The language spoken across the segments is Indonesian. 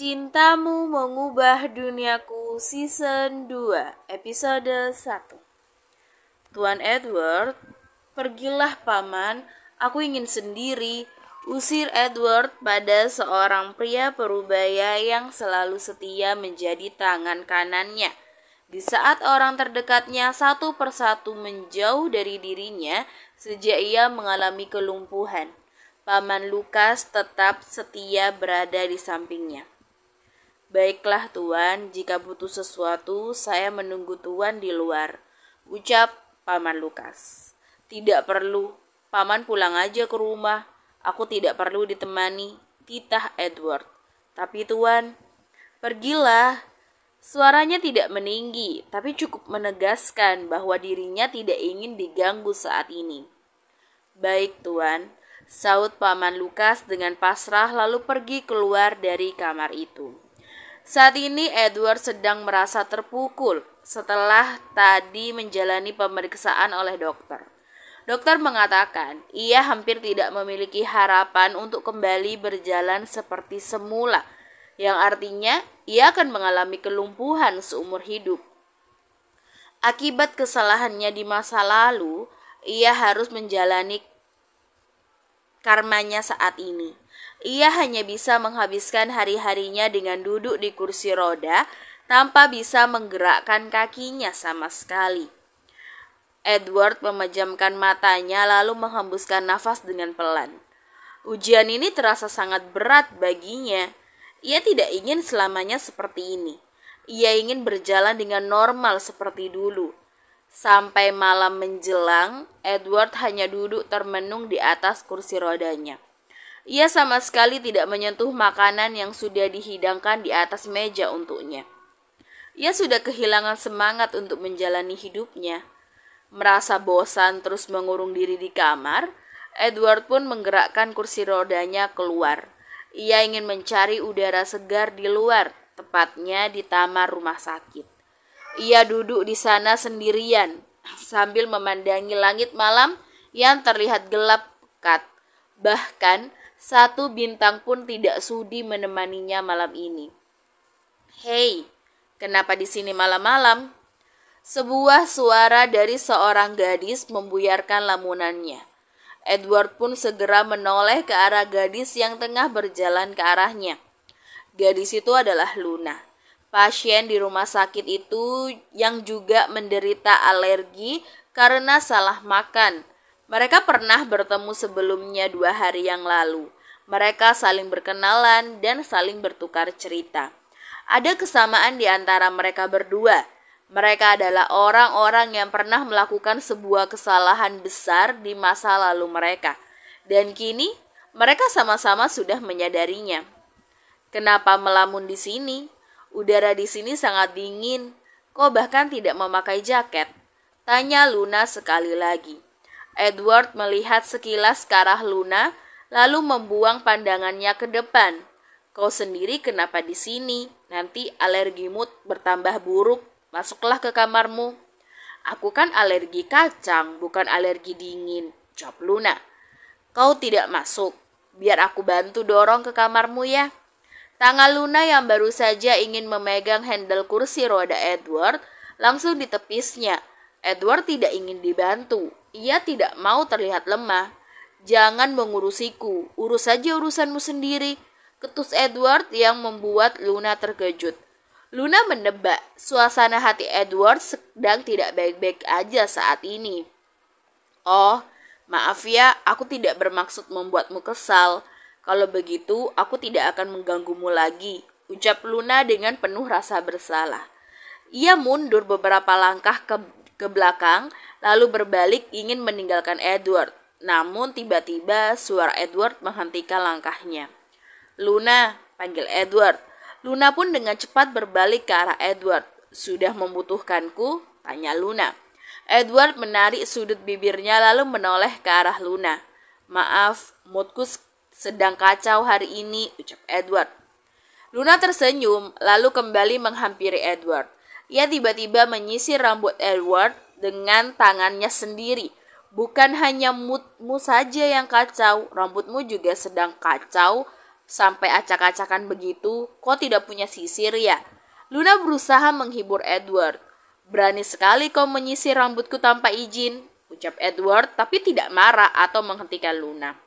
Cintamu Mengubah Duniaku Season 2 Episode 1 Tuan Edward, pergilah paman, aku ingin sendiri. Usir Edward pada seorang pria perubaya yang selalu setia menjadi tangan kanannya. Di saat orang terdekatnya satu persatu menjauh dari dirinya sejak ia mengalami kelumpuhan, Paman Lukas tetap setia berada di sampingnya. Baiklah Tuan, jika butuh sesuatu, saya menunggu Tuan di luar. Ucap Paman Lukas. Tidak perlu, Paman pulang aja ke rumah. Aku tidak perlu ditemani, titah Edward. Tapi Tuan, pergilah. Suaranya tidak meninggi, tapi cukup menegaskan bahwa dirinya tidak ingin diganggu saat ini. Baik Tuan, saut Paman Lukas dengan pasrah lalu pergi keluar dari kamar itu. Saat ini Edward sedang merasa terpukul setelah tadi menjalani pemeriksaan oleh dokter. Dokter mengatakan ia hampir tidak memiliki harapan untuk kembali berjalan seperti semula, yang artinya ia akan mengalami kelumpuhan seumur hidup. Akibat kesalahannya di masa lalu, ia harus menjalani karmanya saat ini ia hanya bisa menghabiskan hari-harinya dengan duduk di kursi roda tanpa bisa menggerakkan kakinya sama sekali. Edward memejamkan matanya lalu menghembuskan nafas dengan pelan. Ujian ini terasa sangat berat baginya. Ia tidak ingin selamanya seperti ini. Ia ingin berjalan dengan normal seperti dulu. Sampai malam menjelang, Edward hanya duduk termenung di atas kursi rodanya. Ia sama sekali tidak menyentuh makanan yang sudah dihidangkan di atas meja untuknya. Ia sudah kehilangan semangat untuk menjalani hidupnya. Merasa bosan terus mengurung diri di kamar, Edward pun menggerakkan kursi rodanya keluar. Ia ingin mencari udara segar di luar, tepatnya di taman rumah sakit. Ia duduk di sana sendirian sambil memandangi langit malam yang terlihat gelap pekat. Bahkan satu bintang pun tidak sudi menemaninya malam ini. Hei, kenapa di sini malam-malam? Sebuah suara dari seorang gadis membuyarkan lamunannya. Edward pun segera menoleh ke arah gadis yang tengah berjalan ke arahnya. Gadis itu adalah Luna, pasien di rumah sakit itu yang juga menderita alergi karena salah makan. Mereka pernah bertemu sebelumnya dua hari yang lalu. Mereka saling berkenalan dan saling bertukar cerita. Ada kesamaan di antara mereka berdua. Mereka adalah orang-orang yang pernah melakukan sebuah kesalahan besar di masa lalu mereka, dan kini mereka sama-sama sudah menyadarinya. Kenapa melamun di sini? Udara di sini sangat dingin. Kau bahkan tidak memakai jaket. Tanya Luna sekali lagi. Edward melihat sekilas ke arah Luna, lalu membuang pandangannya ke depan. Kau sendiri kenapa di sini? Nanti alergimu bertambah buruk. Masuklah ke kamarmu. Aku kan alergi kacang, bukan alergi dingin, jawab Luna. Kau tidak masuk. Biar aku bantu dorong ke kamarmu ya. Tangan Luna yang baru saja ingin memegang handle kursi roda Edward langsung ditepisnya. Edward tidak ingin dibantu, ia tidak mau terlihat lemah. Jangan mengurusiku, urus saja urusanmu sendiri. Ketus Edward yang membuat Luna terkejut. Luna menebak suasana hati Edward sedang tidak baik-baik aja saat ini. Oh, maaf ya, aku tidak bermaksud membuatmu kesal. Kalau begitu, aku tidak akan mengganggumu lagi, ucap Luna dengan penuh rasa bersalah. Ia mundur beberapa langkah ke ke belakang, lalu berbalik ingin meninggalkan Edward. Namun tiba-tiba suara Edward menghentikan langkahnya. Luna, panggil Edward. Luna pun dengan cepat berbalik ke arah Edward. Sudah membutuhkanku? Tanya Luna. Edward menarik sudut bibirnya lalu menoleh ke arah Luna. Maaf, moodku sedang kacau hari ini, ucap Edward. Luna tersenyum, lalu kembali menghampiri Edward. Ia tiba-tiba menyisir rambut Edward dengan tangannya sendiri. Bukan hanya moodmu saja yang kacau, rambutmu juga sedang kacau sampai acak-acakan begitu. Kok tidak punya sisir ya? Luna berusaha menghibur Edward. Berani sekali kau menyisir rambutku tanpa izin, ucap Edward tapi tidak marah atau menghentikan Luna.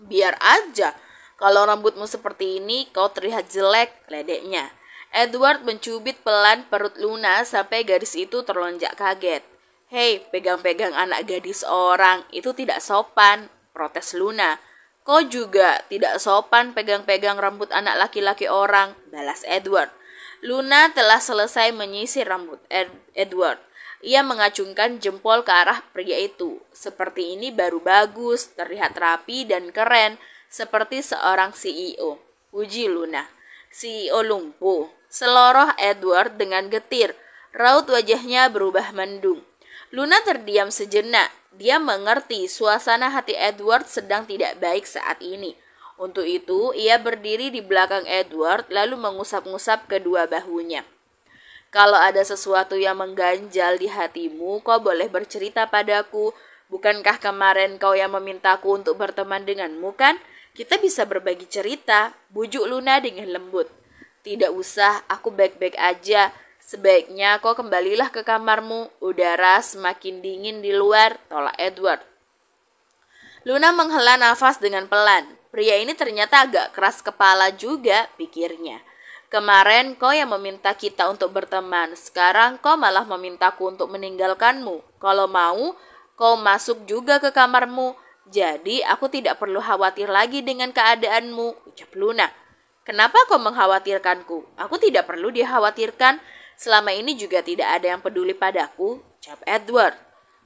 Biar aja, kalau rambutmu seperti ini kau terlihat jelek, ledeknya. Edward mencubit pelan perut Luna sampai gadis itu terlonjak kaget. Hei, pegang-pegang anak gadis orang, itu tidak sopan, protes Luna. Kau juga tidak sopan pegang-pegang rambut anak laki-laki orang, balas Edward. Luna telah selesai menyisir rambut Ed Edward. Ia mengacungkan jempol ke arah pria itu. Seperti ini baru bagus, terlihat rapi dan keren, seperti seorang CEO. Uji Luna. CEO lumpuh. Seloroh Edward dengan getir. Raut wajahnya berubah mendung. Luna terdiam sejenak. Dia mengerti suasana hati Edward sedang tidak baik saat ini. Untuk itu, ia berdiri di belakang Edward lalu mengusap-ngusap kedua bahunya. Kalau ada sesuatu yang mengganjal di hatimu, kau boleh bercerita padaku. Bukankah kemarin kau yang memintaku untuk berteman denganmu kan? Kita bisa berbagi cerita, bujuk Luna dengan lembut. Tidak usah, aku baik-baik aja. Sebaiknya kau kembalilah ke kamarmu. Udara semakin dingin di luar, tolak Edward. Luna menghela nafas dengan pelan. Pria ini ternyata agak keras kepala juga, pikirnya. Kemarin kau yang meminta kita untuk berteman, sekarang kau malah memintaku untuk meninggalkanmu. Kalau mau, kau masuk juga ke kamarmu. Jadi aku tidak perlu khawatir lagi dengan keadaanmu, ucap Luna. Kenapa kau mengkhawatirkanku? Aku tidak perlu dikhawatirkan. Selama ini juga tidak ada yang peduli padaku, jawab Edward.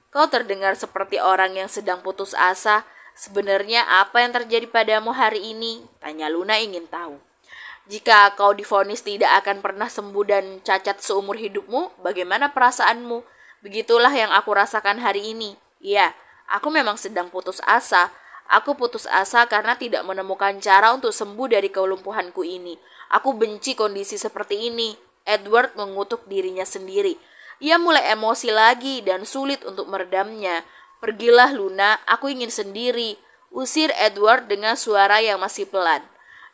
Kau terdengar seperti orang yang sedang putus asa. Sebenarnya apa yang terjadi padamu hari ini? Tanya Luna ingin tahu. Jika kau difonis tidak akan pernah sembuh dan cacat seumur hidupmu, bagaimana perasaanmu? Begitulah yang aku rasakan hari ini. Iya, aku memang sedang putus asa, Aku putus asa karena tidak menemukan cara untuk sembuh dari kelumpuhanku ini. Aku benci kondisi seperti ini. Edward mengutuk dirinya sendiri. Ia mulai emosi lagi dan sulit untuk meredamnya. Pergilah Luna, aku ingin sendiri. Usir Edward dengan suara yang masih pelan.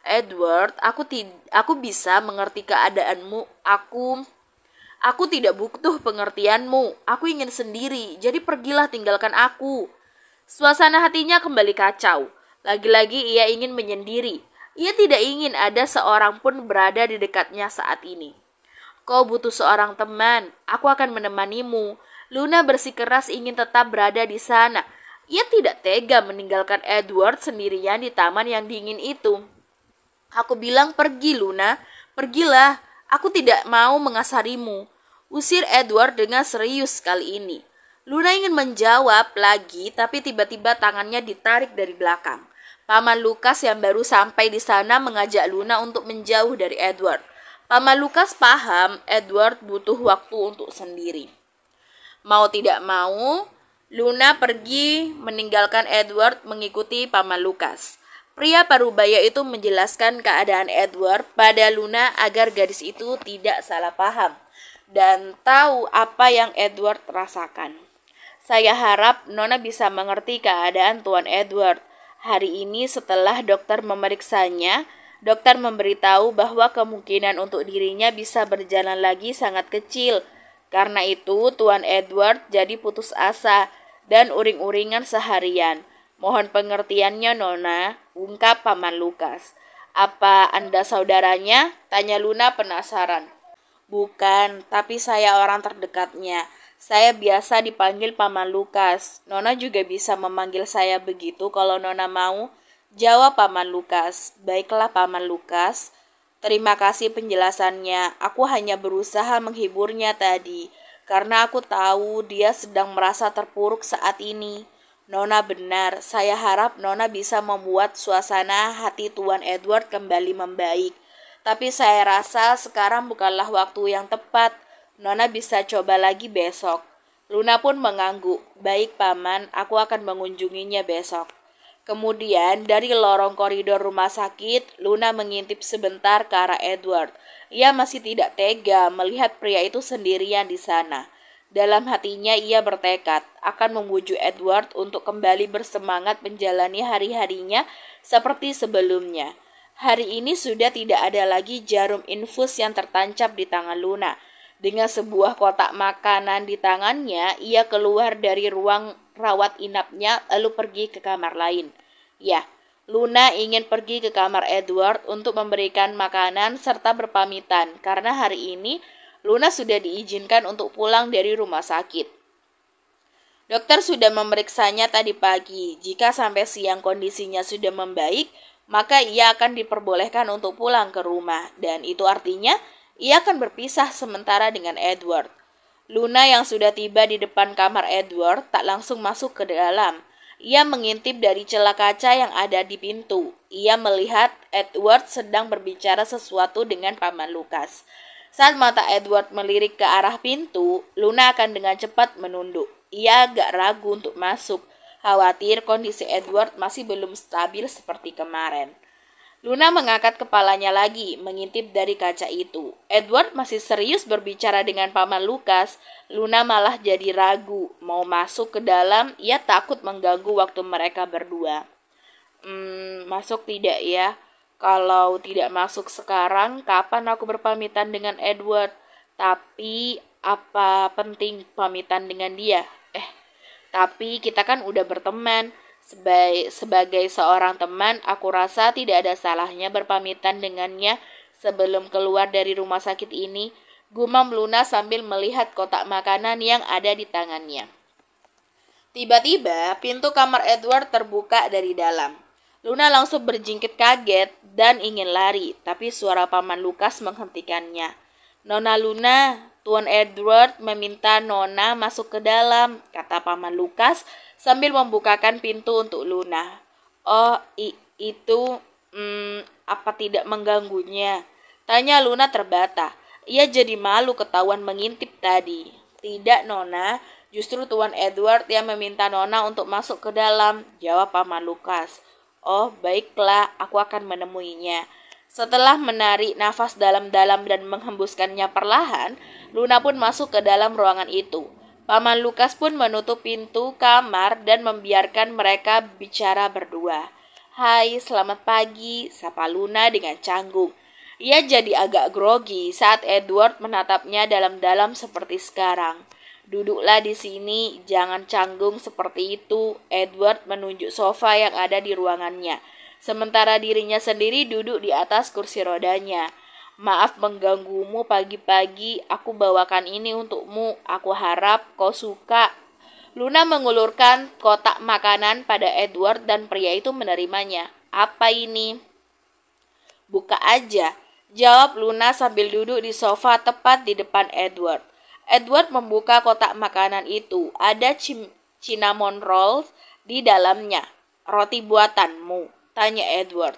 Edward, aku aku bisa mengerti keadaanmu. Aku aku tidak butuh pengertianmu. Aku ingin sendiri. Jadi pergilah tinggalkan aku. Suasana hatinya kembali kacau. Lagi-lagi ia ingin menyendiri. Ia tidak ingin ada seorang pun berada di dekatnya saat ini. Kau butuh seorang teman. Aku akan menemanimu. Luna bersikeras ingin tetap berada di sana. Ia tidak tega meninggalkan Edward sendirian di taman yang dingin itu. Aku bilang pergi Luna, pergilah. Aku tidak mau mengasarimu. Usir Edward dengan serius kali ini. Luna ingin menjawab lagi, tapi tiba-tiba tangannya ditarik dari belakang. Paman Lukas yang baru sampai di sana mengajak Luna untuk menjauh dari Edward. Paman Lukas paham Edward butuh waktu untuk sendiri. Mau tidak mau, Luna pergi meninggalkan Edward mengikuti Paman Lukas. Pria parubaya itu menjelaskan keadaan Edward pada Luna agar gadis itu tidak salah paham dan tahu apa yang Edward rasakan. Saya harap Nona bisa mengerti keadaan Tuan Edward. Hari ini setelah dokter memeriksanya, dokter memberitahu bahwa kemungkinan untuk dirinya bisa berjalan lagi sangat kecil. Karena itu, Tuan Edward jadi putus asa dan uring-uringan seharian. Mohon pengertiannya, Nona, ungkap Paman Lukas. Apa Anda saudaranya? Tanya Luna penasaran. Bukan, tapi saya orang terdekatnya. Saya biasa dipanggil Paman Lukas. Nona juga bisa memanggil saya begitu kalau Nona mau. Jawab Paman Lukas. Baiklah Paman Lukas. Terima kasih penjelasannya. Aku hanya berusaha menghiburnya tadi karena aku tahu dia sedang merasa terpuruk saat ini. Nona benar, saya harap Nona bisa membuat suasana hati Tuan Edward kembali membaik. Tapi saya rasa sekarang bukanlah waktu yang tepat. Nona bisa coba lagi besok. Luna pun mengangguk. Baik, Paman, aku akan mengunjunginya besok. Kemudian, dari lorong koridor rumah sakit, Luna mengintip sebentar ke arah Edward. Ia masih tidak tega melihat pria itu sendirian di sana. Dalam hatinya ia bertekad akan membujuk Edward untuk kembali bersemangat menjalani hari-harinya seperti sebelumnya. Hari ini sudah tidak ada lagi jarum infus yang tertancap di tangan Luna. Dengan sebuah kotak makanan di tangannya, ia keluar dari ruang rawat inapnya lalu pergi ke kamar lain. Ya, Luna ingin pergi ke kamar Edward untuk memberikan makanan serta berpamitan karena hari ini Luna sudah diizinkan untuk pulang dari rumah sakit. Dokter sudah memeriksanya tadi pagi. Jika sampai siang kondisinya sudah membaik, maka ia akan diperbolehkan untuk pulang ke rumah dan itu artinya ia akan berpisah sementara dengan Edward. Luna yang sudah tiba di depan kamar Edward tak langsung masuk ke dalam. Ia mengintip dari celah kaca yang ada di pintu. Ia melihat Edward sedang berbicara sesuatu dengan paman Lukas. Saat mata Edward melirik ke arah pintu, Luna akan dengan cepat menunduk. Ia agak ragu untuk masuk, khawatir kondisi Edward masih belum stabil seperti kemarin. Luna mengangkat kepalanya lagi, mengintip dari kaca itu. Edward masih serius berbicara dengan paman Lukas. Luna malah jadi ragu, mau masuk ke dalam, ia takut mengganggu waktu mereka berdua. Hmm, masuk tidak ya? Kalau tidak masuk sekarang, kapan aku berpamitan dengan Edward? Tapi apa penting pamitan dengan dia? Eh, tapi kita kan udah berteman. Sebagai, sebagai seorang teman, aku rasa tidak ada salahnya berpamitan dengannya sebelum keluar dari rumah sakit ini. Gumam Luna sambil melihat kotak makanan yang ada di tangannya. Tiba-tiba, pintu kamar Edward terbuka dari dalam. Luna langsung berjingkit kaget dan ingin lari, tapi suara paman Lukas menghentikannya. Nona Luna, Tuan Edward meminta Nona masuk ke dalam, kata Paman Lukas sambil membukakan pintu untuk Luna. Oh, itu hmm, apa tidak mengganggunya? Tanya Luna terbata. Ia jadi malu ketahuan mengintip tadi. Tidak, Nona. Justru Tuan Edward yang meminta Nona untuk masuk ke dalam, jawab Paman Lukas. Oh, baiklah, aku akan menemuinya. Setelah menarik nafas dalam-dalam dan menghembuskannya perlahan, Luna pun masuk ke dalam ruangan itu. Paman Lukas pun menutup pintu kamar dan membiarkan mereka bicara berdua. Hai, selamat pagi, sapa Luna dengan canggung. Ia jadi agak grogi saat Edward menatapnya dalam-dalam seperti sekarang. Duduklah di sini, jangan canggung seperti itu. Edward menunjuk sofa yang ada di ruangannya sementara dirinya sendiri duduk di atas kursi rodanya. Maaf mengganggumu pagi-pagi, aku bawakan ini untukmu. Aku harap kau suka. Luna mengulurkan kotak makanan pada Edward dan pria itu menerimanya. Apa ini? Buka aja, jawab Luna sambil duduk di sofa tepat di depan Edward. Edward membuka kotak makanan itu. Ada cinnamon rolls di dalamnya, roti buatanmu. Tanya Edward.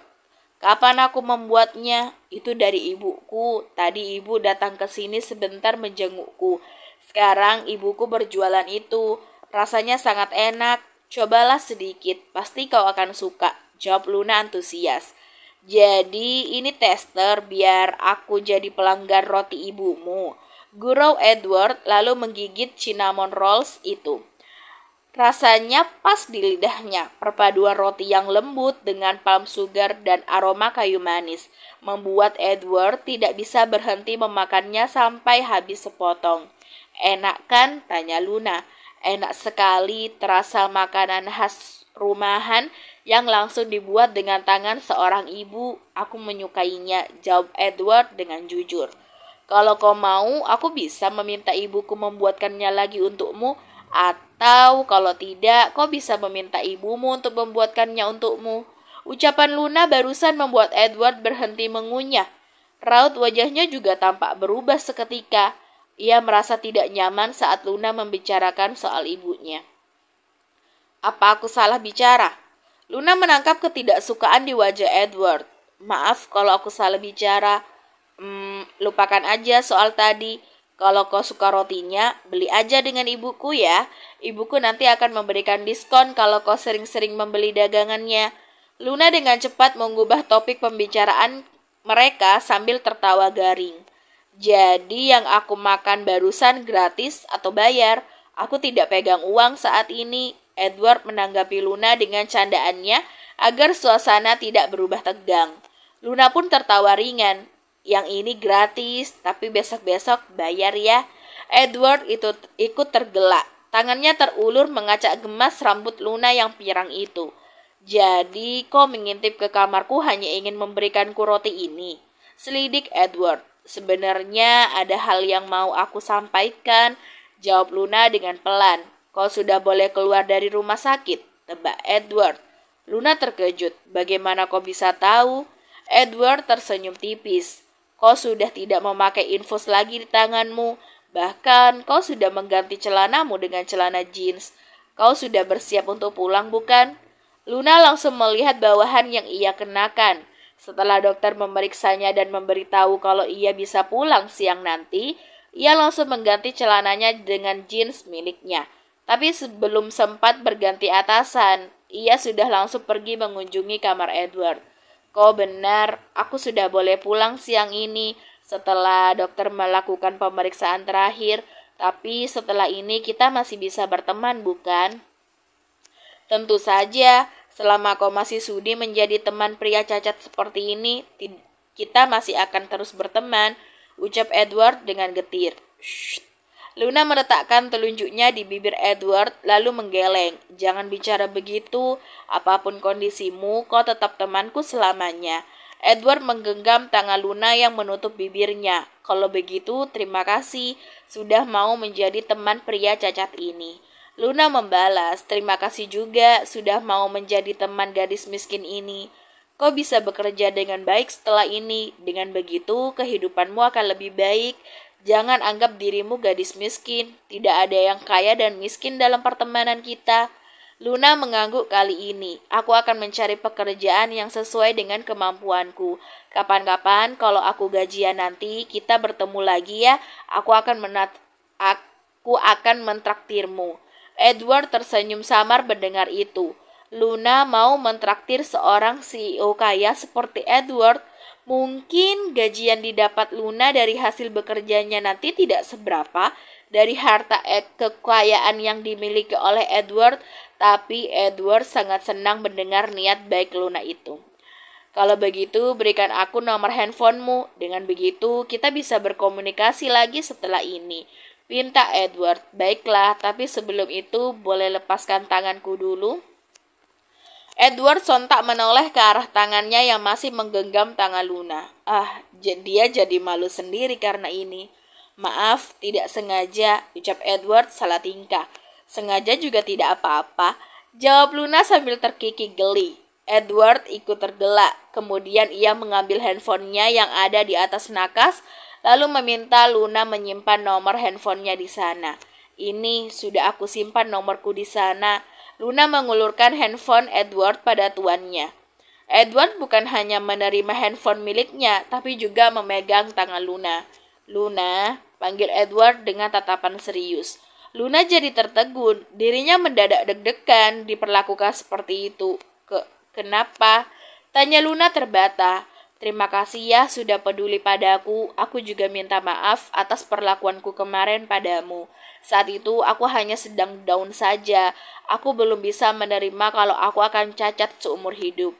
Kapan aku membuatnya? Itu dari ibuku. Tadi ibu datang ke sini sebentar menjengukku. Sekarang ibuku berjualan itu. Rasanya sangat enak. Cobalah sedikit, pasti kau akan suka. Jawab Luna antusias. Jadi ini tester biar aku jadi pelanggan roti ibumu. Gurau Edward lalu menggigit cinnamon rolls itu. Rasanya pas di lidahnya, perpaduan roti yang lembut dengan palm sugar dan aroma kayu manis, membuat Edward tidak bisa berhenti memakannya sampai habis sepotong. Enak kan? tanya Luna. Enak sekali terasa makanan khas rumahan yang langsung dibuat dengan tangan seorang ibu. Aku menyukainya, jawab Edward dengan jujur. Kalau kau mau, aku bisa meminta ibuku membuatkannya lagi untukmu, atau kalau tidak, kau bisa meminta ibumu untuk membuatkannya untukmu. Ucapan Luna barusan membuat Edward berhenti mengunyah. Raut wajahnya juga tampak berubah seketika. Ia merasa tidak nyaman saat Luna membicarakan soal ibunya. Apa aku salah bicara? Luna menangkap ketidaksukaan di wajah Edward. Maaf kalau aku salah bicara. Hmm, lupakan aja soal tadi. Kalau kau suka rotinya, beli aja dengan ibuku ya. Ibuku nanti akan memberikan diskon kalau kau sering-sering membeli dagangannya. Luna dengan cepat mengubah topik pembicaraan mereka sambil tertawa garing. Jadi yang aku makan barusan gratis atau bayar? Aku tidak pegang uang saat ini. Edward menanggapi Luna dengan candaannya agar suasana tidak berubah tegang. Luna pun tertawa ringan yang ini gratis, tapi besok-besok bayar ya. Edward itu ikut tergelak. Tangannya terulur mengacak gemas rambut Luna yang pirang itu. Jadi kau mengintip ke kamarku hanya ingin memberikanku roti ini. Selidik Edward. Sebenarnya ada hal yang mau aku sampaikan, jawab Luna dengan pelan. Kau sudah boleh keluar dari rumah sakit, tebak Edward. Luna terkejut. Bagaimana kau bisa tahu? Edward tersenyum tipis. Kau sudah tidak memakai infus lagi di tanganmu, bahkan kau sudah mengganti celanamu dengan celana jeans. Kau sudah bersiap untuk pulang, bukan? Luna langsung melihat bawahan yang ia kenakan. Setelah dokter memeriksanya dan memberitahu kalau ia bisa pulang siang nanti, ia langsung mengganti celananya dengan jeans miliknya. Tapi sebelum sempat berganti atasan, ia sudah langsung pergi mengunjungi kamar Edward. Kau benar, aku sudah boleh pulang siang ini setelah dokter melakukan pemeriksaan terakhir. Tapi setelah ini kita masih bisa berteman, bukan? Tentu saja, selama kau masih sudi menjadi teman pria cacat seperti ini, kita masih akan terus berteman, ucap Edward dengan getir. Shh. Luna meletakkan telunjuknya di bibir Edward lalu menggeleng. Jangan bicara begitu, apapun kondisimu, kau tetap temanku selamanya. Edward menggenggam tangan Luna yang menutup bibirnya. Kalau begitu, terima kasih sudah mau menjadi teman pria cacat ini. Luna membalas, terima kasih juga sudah mau menjadi teman gadis miskin ini. Kau bisa bekerja dengan baik setelah ini. Dengan begitu, kehidupanmu akan lebih baik Jangan anggap dirimu gadis miskin. Tidak ada yang kaya dan miskin dalam pertemanan kita. Luna mengangguk kali ini. Aku akan mencari pekerjaan yang sesuai dengan kemampuanku. Kapan-kapan kalau aku gajian nanti kita bertemu lagi ya. Aku akan menat aku akan mentraktirmu. Edward tersenyum samar mendengar itu. Luna mau mentraktir seorang CEO kaya seperti Edward Mungkin gaji yang didapat Luna dari hasil bekerjanya nanti tidak seberapa dari harta kekayaan yang dimiliki oleh Edward, tapi Edward sangat senang mendengar niat baik Luna itu. Kalau begitu, berikan aku nomor handphonemu. Dengan begitu, kita bisa berkomunikasi lagi setelah ini. Pinta Edward, baiklah, tapi sebelum itu boleh lepaskan tanganku dulu. Edward sontak menoleh ke arah tangannya yang masih menggenggam tangan Luna. Ah, dia jadi malu sendiri karena ini. Maaf, tidak sengaja, ucap Edward salah tingkah. Sengaja juga tidak apa-apa, jawab Luna sambil terkikik geli. Edward ikut tergelak, kemudian ia mengambil handphonenya yang ada di atas nakas, lalu meminta Luna menyimpan nomor handphonenya di sana. Ini sudah aku simpan nomorku di sana, Luna mengulurkan handphone Edward pada tuannya. Edward bukan hanya menerima handphone miliknya, tapi juga memegang tangan Luna. Luna, panggil Edward dengan tatapan serius. Luna jadi tertegun, dirinya mendadak deg-degan diperlakukan seperti itu. Ke kenapa? Tanya Luna terbata. Terima kasih ya sudah peduli padaku. Aku juga minta maaf atas perlakuanku kemarin padamu. Saat itu aku hanya sedang down saja. Aku belum bisa menerima kalau aku akan cacat seumur hidup.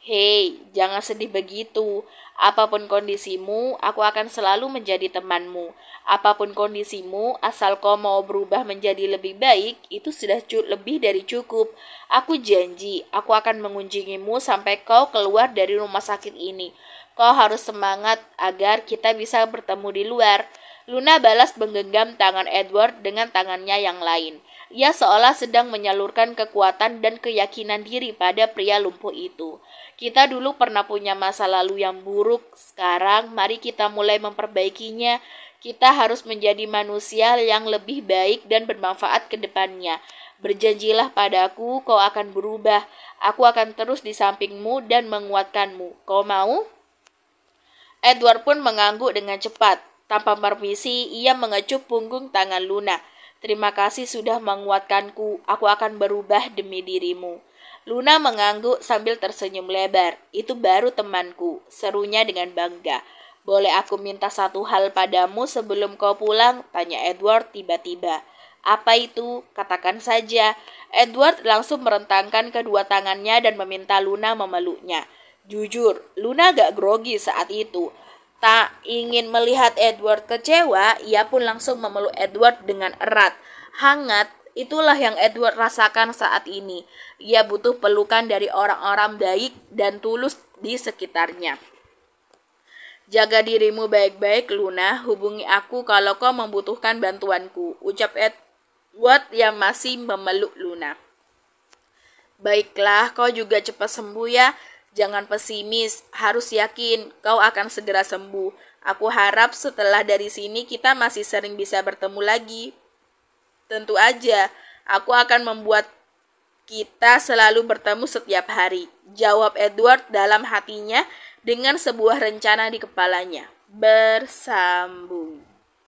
Hei, jangan sedih begitu. Apapun kondisimu, aku akan selalu menjadi temanmu. Apapun kondisimu, asal kau mau berubah menjadi lebih baik, itu sudah lebih dari cukup. Aku janji, aku akan mengunjungimu sampai kau keluar dari rumah sakit ini. Kau harus semangat agar kita bisa bertemu di luar. Luna balas menggenggam tangan Edward dengan tangannya yang lain. Ia seolah sedang menyalurkan kekuatan dan keyakinan diri pada pria lumpuh itu. Kita dulu pernah punya masa lalu yang buruk, sekarang mari kita mulai memperbaikinya. Kita harus menjadi manusia yang lebih baik dan bermanfaat ke depannya. Berjanjilah padaku, kau akan berubah. Aku akan terus di sampingmu dan menguatkanmu. Kau mau? Edward pun mengangguk dengan cepat. Tanpa permisi, ia mengecup punggung tangan Luna. Terima kasih sudah menguatkanku. Aku akan berubah demi dirimu. Luna mengangguk sambil tersenyum lebar. Itu baru temanku, serunya dengan bangga. Boleh aku minta satu hal padamu sebelum kau pulang? Tanya Edward tiba-tiba. Apa itu? Katakan saja. Edward langsung merentangkan kedua tangannya dan meminta Luna memeluknya. Jujur, Luna gak grogi saat itu. Tak ingin melihat Edward kecewa, ia pun langsung memeluk Edward dengan erat, hangat, Itulah yang Edward rasakan saat ini. Ia butuh pelukan dari orang-orang baik dan tulus di sekitarnya. Jaga dirimu baik-baik, Luna. Hubungi aku kalau kau membutuhkan bantuanku, ucap Edward yang masih memeluk Luna. Baiklah, kau juga cepat sembuh ya. Jangan pesimis, harus yakin kau akan segera sembuh. Aku harap setelah dari sini kita masih sering bisa bertemu lagi. Tentu aja, aku akan membuat kita selalu bertemu setiap hari, jawab Edward dalam hatinya dengan sebuah rencana di kepalanya. Bersambung.